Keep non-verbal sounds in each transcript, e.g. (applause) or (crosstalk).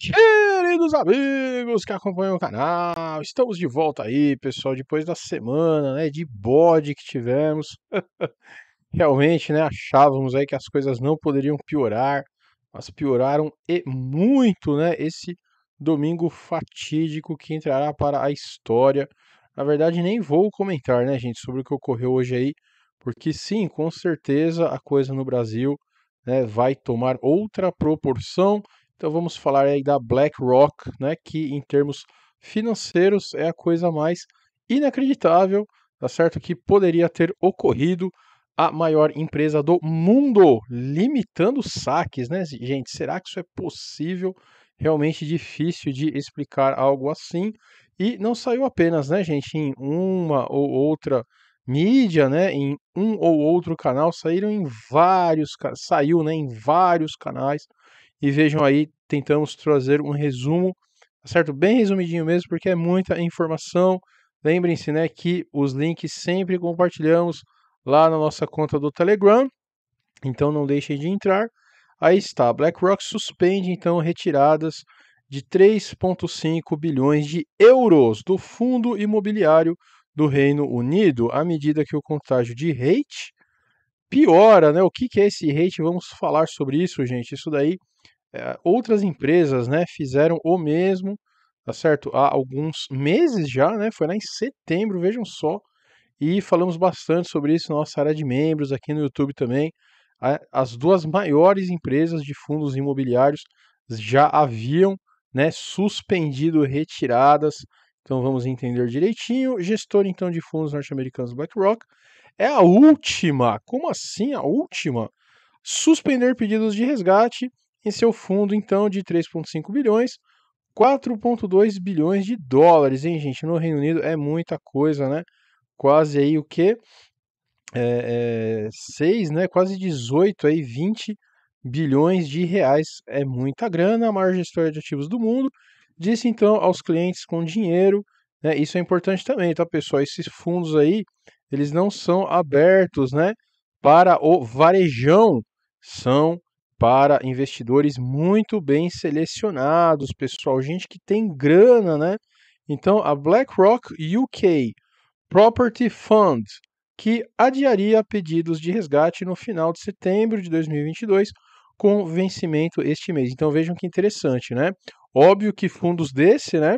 Queridos amigos que acompanham o canal, estamos de volta aí, pessoal, depois da semana, né, de bode que tivemos. (laughs) Realmente, né, achávamos aí que as coisas não poderiam piorar, mas pioraram e muito, né, esse domingo fatídico que entrará para a história. Na verdade, nem vou comentar, né, gente, sobre o que ocorreu hoje aí, porque sim, com certeza a coisa no Brasil né, vai tomar outra proporção então vamos falar aí da BlackRock, né, que em termos financeiros é a coisa mais inacreditável, tá certo? Que poderia ter ocorrido a maior empresa do mundo, limitando saques, né, gente? Será que isso é possível? Realmente difícil de explicar algo assim. E não saiu apenas, né, gente, em uma ou outra mídia, né, em um ou outro canal, saíram em vários, saiu, né, em vários canais e vejam aí, tentamos trazer um resumo, certo? Bem resumidinho mesmo, porque é muita informação. Lembrem-se, né, que os links sempre compartilhamos lá na nossa conta do Telegram. Então não deixem de entrar. Aí está, BlackRock suspende então retiradas de 3,5 bilhões de euros do fundo imobiliário do Reino Unido à medida que o contágio de hate piora, né? O que, que é esse hate? Vamos falar sobre isso, gente. Isso daí é, outras empresas, né, fizeram o mesmo, tá certo? Há alguns meses já, né? Foi lá em setembro, vejam só. E falamos bastante sobre isso na nossa área de membros aqui no YouTube também. As duas maiores empresas de fundos imobiliários já haviam né, suspendido retiradas. Então vamos entender direitinho. Gestor então de fundos norte-americanos BlackRock é a última. Como assim a última? Suspender pedidos de resgate em seu fundo, então, de 3,5 bilhões, 4,2 bilhões de dólares, hein, gente? No Reino Unido é muita coisa, né? Quase aí o quê? É, é, 6, né? Quase 18, aí 20 bilhões de reais. É muita grana, a maior gestora de ativos do mundo. Disse então aos clientes com dinheiro, né? Isso é importante também, tá, pessoal? Esses fundos aí, eles não são abertos, né? Para o varejão, são para investidores muito bem selecionados, pessoal, gente que tem grana, né? Então, a BlackRock UK Property Fund, que adiaria pedidos de resgate no final de setembro de 2022, com vencimento este mês. Então, vejam que interessante, né? Óbvio que fundos desse, né,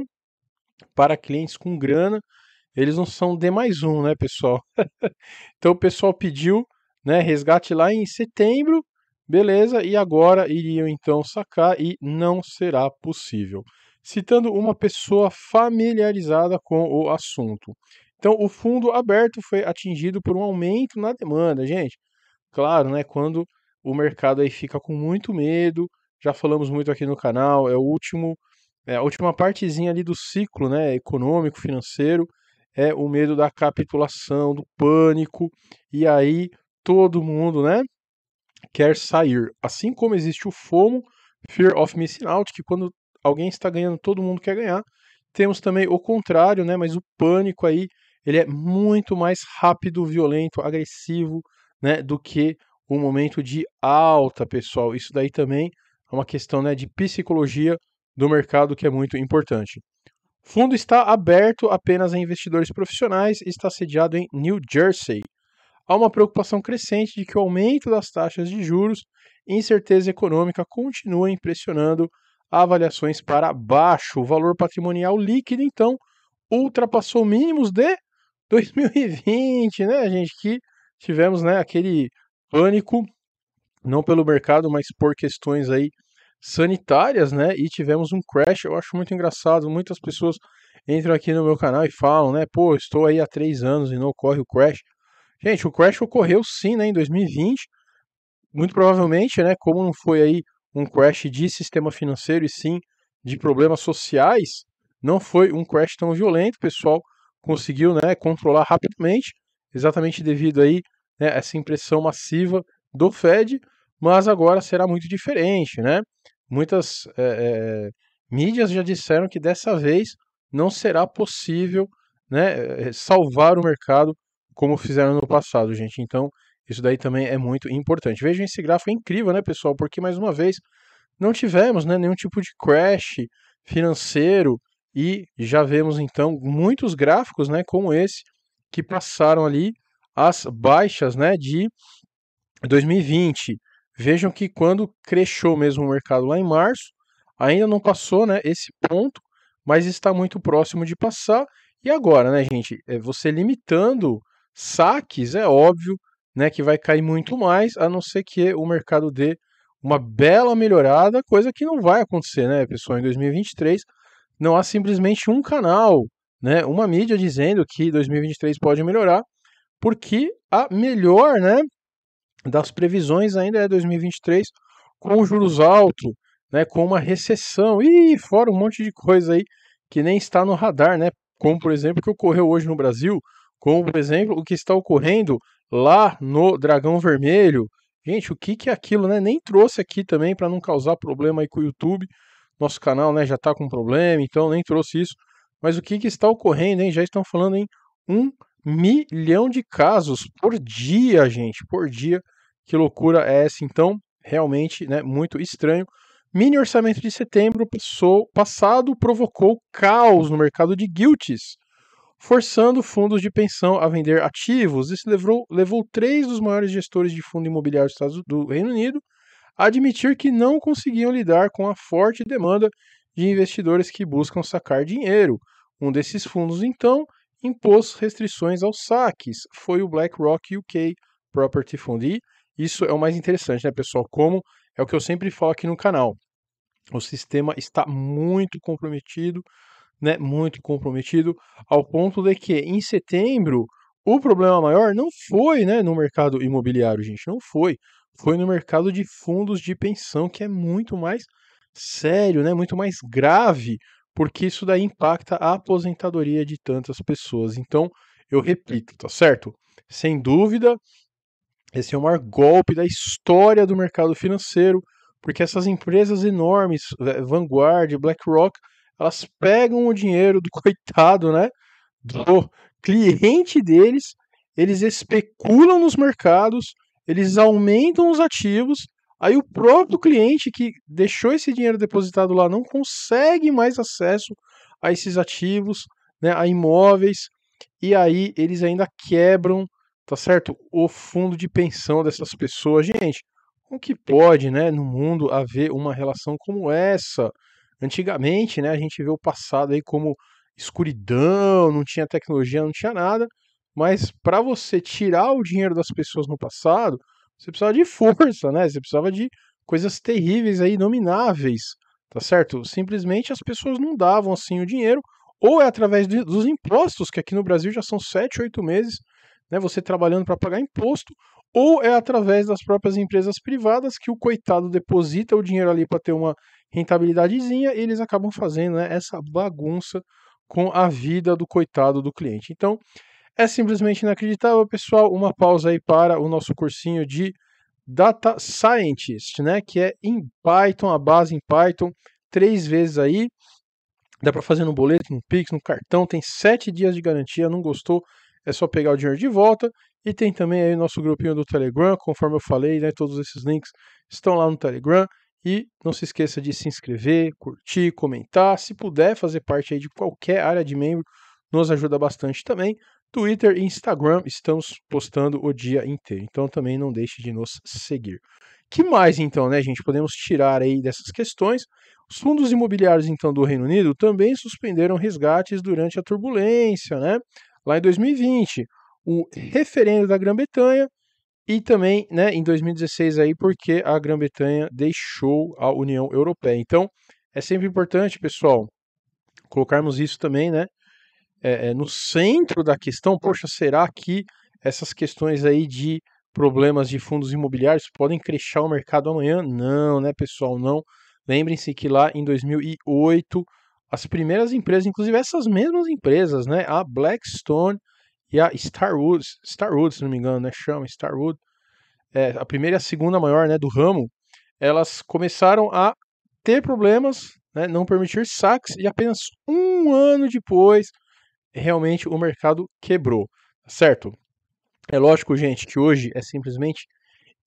para clientes com grana, eles não são de mais um, né, pessoal? (laughs) então, o pessoal pediu né, resgate lá em setembro, Beleza, e agora iriam então sacar e não será possível. Citando uma pessoa familiarizada com o assunto. Então, o fundo aberto foi atingido por um aumento na demanda, gente. Claro, né? Quando o mercado aí fica com muito medo, já falamos muito aqui no canal, é o último, é a última partezinha ali do ciclo, né? Econômico, financeiro, é o medo da capitulação, do pânico, e aí todo mundo, né? quer sair. Assim como existe o FOMO, Fear of Missing Out, que quando alguém está ganhando, todo mundo quer ganhar. Temos também o contrário, né? Mas o pânico aí, ele é muito mais rápido, violento, agressivo, né? Do que o momento de alta, pessoal. Isso daí também é uma questão né, de psicologia do mercado que é muito importante. O fundo está aberto apenas a investidores profissionais e está sediado em New Jersey há uma preocupação crescente de que o aumento das taxas de juros e incerteza econômica continua impressionando avaliações para baixo. O valor patrimonial líquido, então, ultrapassou mínimos de 2020, né, gente? Que tivemos né, aquele pânico, não pelo mercado, mas por questões aí sanitárias, né? E tivemos um crash. Eu acho muito engraçado. Muitas pessoas entram aqui no meu canal e falam, né? Pô, estou aí há três anos e não ocorre o crash. Gente, o crash ocorreu sim, né, em 2020. Muito provavelmente, né, como não foi aí um crash de sistema financeiro e sim de problemas sociais, não foi um crash tão violento. O pessoal conseguiu, né, controlar rapidamente, exatamente devido aí né, essa impressão massiva do Fed. Mas agora será muito diferente, né? Muitas é, é, mídias já disseram que dessa vez não será possível, né, eh, salvar o mercado como fizeram no passado, gente. Então, isso daí também é muito importante. Vejam esse gráfico é incrível, né, pessoal? Porque, mais uma vez, não tivemos né, nenhum tipo de crash financeiro e já vemos, então, muitos gráficos né, como esse que passaram ali as baixas né, de 2020. Vejam que quando cresceu mesmo o mercado lá em março, ainda não passou né, esse ponto, mas está muito próximo de passar. E agora, né, gente? É você limitando Saques, é óbvio, né, que vai cair muito mais, a não ser que o mercado dê uma bela melhorada, coisa que não vai acontecer, né, pessoal, em 2023. Não há simplesmente um canal, né, uma mídia dizendo que 2023 pode melhorar, porque a melhor, né, das previsões ainda é 2023 com juros altos, né, com uma recessão e fora um monte de coisa aí que nem está no radar, né? Como por exemplo o que ocorreu hoje no Brasil, como, por exemplo, o que está ocorrendo lá no Dragão Vermelho. Gente, o que, que é aquilo, né? Nem trouxe aqui também para não causar problema aí com o YouTube. Nosso canal né, já está com problema, então nem trouxe isso. Mas o que, que está ocorrendo, hein? Já estão falando em um milhão de casos por dia, gente. Por dia. Que loucura é essa? Então, realmente, né? Muito estranho. Mini orçamento de setembro passou, passado provocou caos no mercado de guilties forçando fundos de pensão a vender ativos. Isso levou, levou três dos maiores gestores de fundo imobiliário do Reino Unido a admitir que não conseguiam lidar com a forte demanda de investidores que buscam sacar dinheiro. Um desses fundos, então, impôs restrições aos saques. Foi o BlackRock UK Property Fund. E isso é o mais interessante, né, pessoal? Como é o que eu sempre falo aqui no canal. O sistema está muito comprometido né, muito comprometido, ao ponto de que em setembro o problema maior não foi né, no mercado imobiliário, gente, não foi. Foi no mercado de fundos de pensão, que é muito mais sério, né, muito mais grave, porque isso daí impacta a aposentadoria de tantas pessoas. Então, eu repito, tá certo? Sem dúvida, esse é o maior golpe da história do mercado financeiro, porque essas empresas enormes, eh, Vanguard, BlackRock, elas pegam o dinheiro do (laughs) coitado, né? Do cliente deles, eles especulam nos mercados, eles aumentam os ativos, aí o próprio cliente que deixou esse dinheiro depositado lá não consegue mais acesso a esses ativos, né, a imóveis, e aí eles ainda quebram, tá certo? O fundo de pensão dessas pessoas. Gente, como que pode, né, no mundo haver uma relação como essa? Antigamente, né, a gente vê o passado aí como escuridão, não tinha tecnologia, não tinha nada, mas para você tirar o dinheiro das pessoas no passado, você precisava de (laughs) força, né? Você precisava de coisas terríveis aí, nomináveis, tá certo? Simplesmente as pessoas não davam assim o dinheiro, ou é através de, dos impostos, que aqui no Brasil já são 7, 8 meses, né? Você trabalhando para pagar imposto, ou é através das próprias empresas privadas que o coitado deposita o dinheiro ali para ter uma rentabilidadezinha, eles acabam fazendo né, essa bagunça com a vida do coitado do cliente. Então, é simplesmente inacreditável, pessoal. Uma pausa aí para o nosso cursinho de Data Scientist, né, que é em Python, a base em Python, três vezes aí. Dá para fazer no boleto, no Pix, no cartão, tem sete dias de garantia, não gostou, é só pegar o dinheiro de volta. E tem também aí o nosso grupinho do Telegram, conforme eu falei, né, todos esses links estão lá no Telegram. E não se esqueça de se inscrever, curtir, comentar. Se puder fazer parte aí de qualquer área de membro, nos ajuda bastante também. Twitter e Instagram estamos postando o dia inteiro, então também não deixe de nos seguir. Que mais então, né, gente? Podemos tirar aí dessas questões. Os fundos imobiliários então do Reino Unido também suspenderam resgates durante a turbulência, né? Lá em 2020, o referendo da Grã-Bretanha e também, né, em 2016 aí, porque a Grã-Bretanha deixou a União Europeia. Então, é sempre importante, pessoal, colocarmos isso também, né, é, é, no centro da questão. Poxa, será que essas questões aí de problemas de fundos imobiliários podem crescer o mercado amanhã? Não, né, pessoal, não. Lembrem-se que lá em 2008, as primeiras empresas, inclusive essas mesmas empresas, né, a Blackstone e a Starwood, Starwood, se não me engano, né? Chama Starwood. É, a primeira e a segunda maior, né, do ramo, elas começaram a ter problemas, né, não permitir saques e apenas um ano depois realmente o mercado quebrou, tá certo? É lógico, gente, que hoje é simplesmente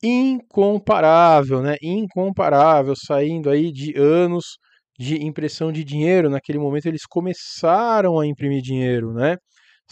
incomparável, né? Incomparável, saindo aí de anos de impressão de dinheiro. Naquele momento eles começaram a imprimir dinheiro, né?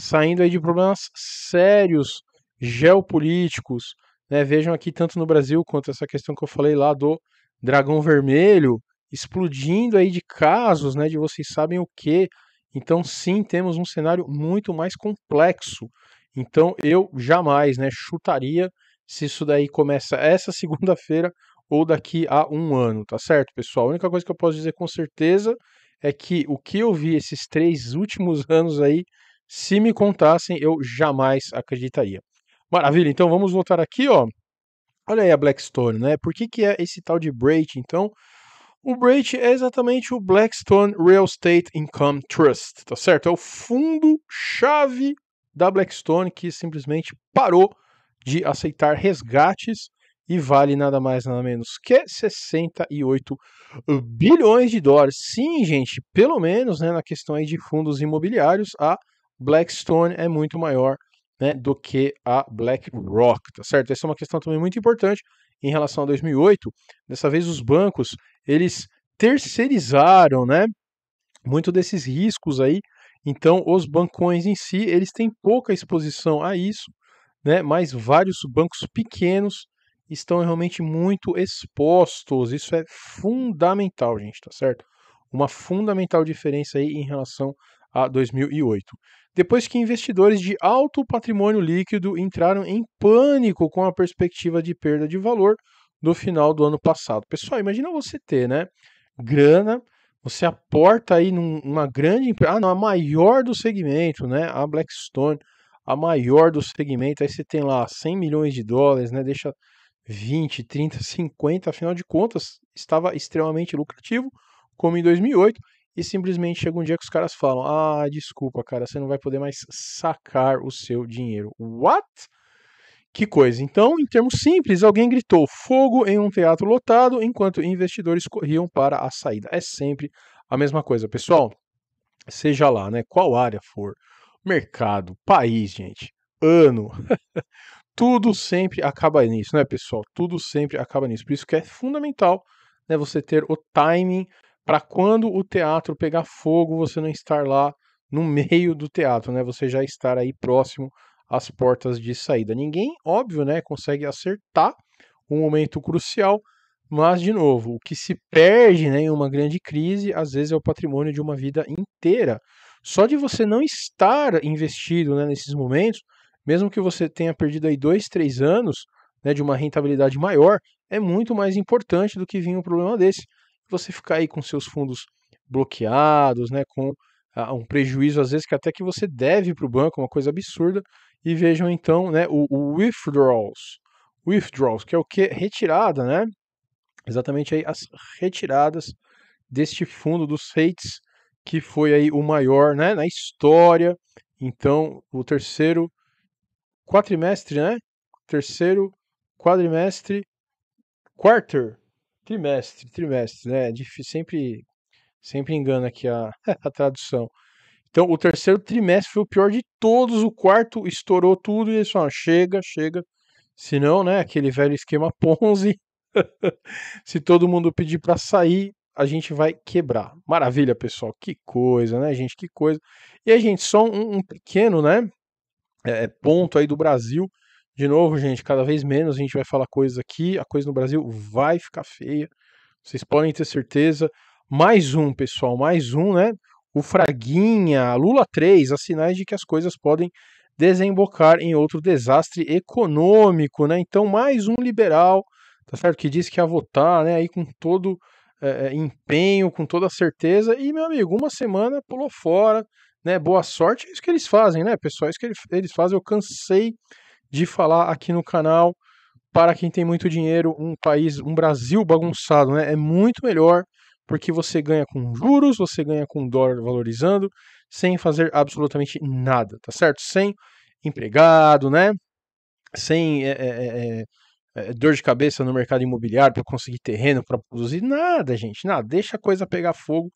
saindo aí de problemas sérios geopolíticos. Né? Vejam aqui tanto no Brasil quanto essa questão que eu falei lá do Dragão Vermelho, explodindo aí de casos, né, de vocês sabem o que. Então, sim, temos um cenário muito mais complexo. Então, eu jamais, né, chutaria se isso daí começa essa (laughs) segunda-feira ou daqui a um ano, tá certo, pessoal? A única coisa que eu posso dizer com certeza é que o que eu vi esses três últimos (laughs) anos aí se me contassem, eu jamais acreditaria. Maravilha, então vamos voltar aqui, ó. Olha aí a Blackstone, né? Por que, que é esse tal de Brait, então? O Brait é exatamente o Blackstone Real Estate Income Trust, tá certo? É o fundo-chave da Blackstone que simplesmente parou de aceitar resgates e vale nada mais nada menos que 68 bilhões de dólares. Sim, gente, pelo menos né, na questão aí de fundos imobiliários, a Blackstone é muito maior né, do que a BlackRock, tá certo? Essa é uma questão também muito importante em relação a 2008. Dessa vez os bancos, eles terceirizaram, né, muito desses riscos aí. Então, os bancões em si, eles têm pouca exposição a isso, né? Mas vários bancos pequenos estão realmente muito expostos. Isso é fundamental, gente, tá certo? Uma fundamental diferença aí em relação a 2008 depois que investidores de alto patrimônio líquido entraram em pânico com a perspectiva de perda de valor no final do ano passado. Pessoal, imagina você ter, né, grana, você aporta aí numa grande empresa, ah, não, a maior do segmento, né, a Blackstone, a maior do segmento, aí você tem lá 100 milhões de dólares, né, deixa 20, 30, 50, afinal de contas, estava extremamente lucrativo, como em 2008, e simplesmente chega um dia que os caras falam: Ah, desculpa, cara, você não vai poder mais sacar o seu dinheiro. What? Que coisa. Então, em termos simples, alguém gritou fogo em um teatro lotado enquanto investidores corriam para a saída. É sempre a mesma coisa. Pessoal, seja lá, né? Qual área for, mercado, país, gente, ano, (laughs) tudo sempre acaba nisso, né, pessoal? Tudo sempre acaba nisso. Por isso que é fundamental né, você ter o timing para quando o teatro pegar fogo, você não estar lá no meio do teatro, né? Você já estar aí próximo às portas de saída. Ninguém, óbvio, né, consegue acertar um momento crucial, mas de novo, o que se perde, né, em uma grande crise, às vezes é o patrimônio de uma vida inteira. Só de você não estar investido, né, nesses momentos, mesmo que você tenha perdido aí dois, três anos, né, de uma rentabilidade maior, é muito mais importante do que vir um problema desse você ficar aí com seus fundos bloqueados, né, com ah, um prejuízo às vezes que até que você deve para o banco, uma coisa absurda. E vejam então, né, o, o withdrawals, withdrawals, que é o que retirada, né? Exatamente aí as retiradas deste fundo dos REITs, que foi aí o maior, né, na história. Então, o terceiro quatrimestre, né? Terceiro quadrimestre, quarter Trimestre, trimestre, né? É sempre, sempre engana aqui a, (laughs) a tradução. Então, o terceiro trimestre foi o pior de todos. O quarto estourou tudo e eles falaram: chega, chega. Senão, né? Aquele velho esquema (laughs) Ponzi. Se todo mundo pedir para sair, a gente vai quebrar. Maravilha, pessoal. Que coisa, né, gente? Que coisa. E aí, gente, só um, um pequeno, né? É, ponto aí do Brasil. De novo, gente, cada vez menos a gente vai falar coisas aqui. A coisa no Brasil vai ficar feia. Vocês podem ter certeza. Mais um, pessoal, mais um, né? O Fraguinha, Lula 3, há sinais de que as coisas podem desembocar em outro desastre econômico, né? Então, mais um liberal, tá certo? Que disse que ia votar, né? Aí com todo é, empenho, com toda certeza. E, meu amigo, uma semana pulou fora, né? Boa sorte, é isso que eles fazem, né, pessoal? É isso que eles fazem. Eu cansei de falar aqui no canal para quem tem muito dinheiro, um país, um Brasil bagunçado, né? É muito melhor porque você ganha com juros, você ganha com dólar valorizando, sem fazer absolutamente nada, tá certo? Sem empregado, né? Sem é, é, é, dor de cabeça no mercado imobiliário para conseguir terreno, para produzir, nada, gente, nada. Deixa a coisa pegar fogo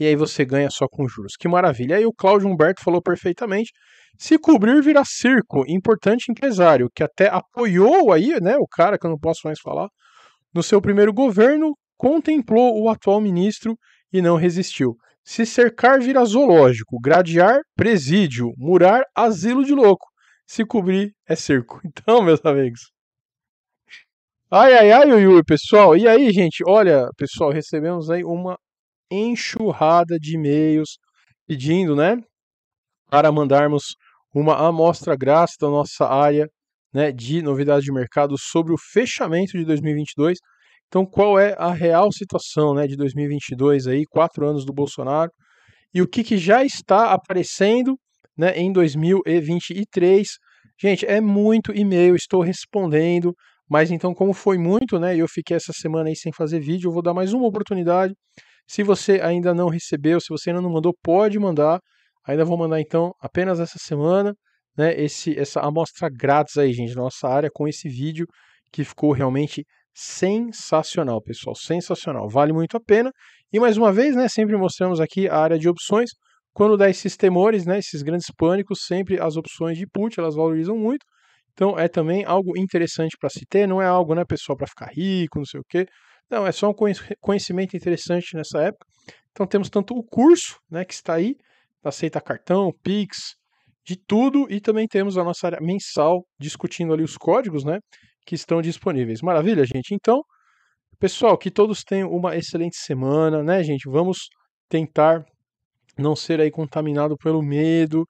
e aí você ganha só com juros. Que maravilha. Aí o Cláudio Humberto falou perfeitamente. Se cobrir vira circo, importante empresário, que até apoiou aí, né, o cara que eu não posso mais falar, no seu primeiro governo, contemplou o atual ministro e não resistiu. Se cercar vira zoológico, gradear, presídio, murar, asilo de louco. Se cobrir é circo. (laughs) Então, meus amigos. Ai, ai, ai, Yuri, pessoal. E aí, gente? Olha, pessoal, recebemos aí uma enxurrada de e-mails pedindo, né? Para mandarmos uma amostra grátis da nossa área né, de novidades de mercado sobre o fechamento de 2022. Então, qual é a real situação né, de 2022, aí, quatro anos do Bolsonaro, e o que, que já está aparecendo né, em 2023? Gente, é muito e-mail, estou respondendo, mas então, como foi muito, né, e eu fiquei essa semana aí sem fazer vídeo, eu vou dar mais uma oportunidade. Se você ainda não recebeu, se você ainda não mandou, pode mandar. Ainda vou mandar então apenas essa semana, né, esse essa amostra grátis aí, gente, nossa área com esse vídeo que ficou realmente sensacional, pessoal, sensacional. Vale muito a pena. E mais uma vez, né, sempre mostramos aqui a área de opções. Quando dá esses temores, né, esses grandes pânicos, sempre as opções de put, elas valorizam muito. Então é também algo interessante para se ter, não é algo, né, pessoal, para ficar rico, não sei o quê. Não, é só um conhecimento interessante nessa época. Então temos tanto o curso, né, que está aí, aceita cartão, Pix, de tudo. E também temos a nossa área mensal discutindo ali os códigos, né? Que estão disponíveis. Maravilha, gente. Então, pessoal, que todos tenham uma excelente semana, né, gente? Vamos tentar não ser aí contaminado pelo medo.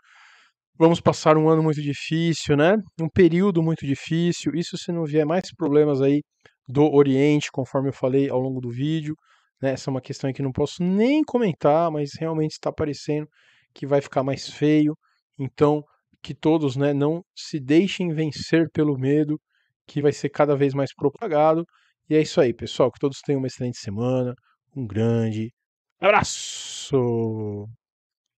Vamos passar um ano muito difícil, né? Um período muito difícil. Isso se não vier mais problemas aí do Oriente, conforme eu falei ao longo do vídeo. Né? Essa é uma questão que não posso nem comentar, mas realmente está aparecendo que vai ficar mais feio. Então, que todos né, não se deixem vencer pelo medo, que vai ser cada vez mais propagado. E é isso aí, pessoal. Que todos tenham uma excelente semana. Um grande abraço!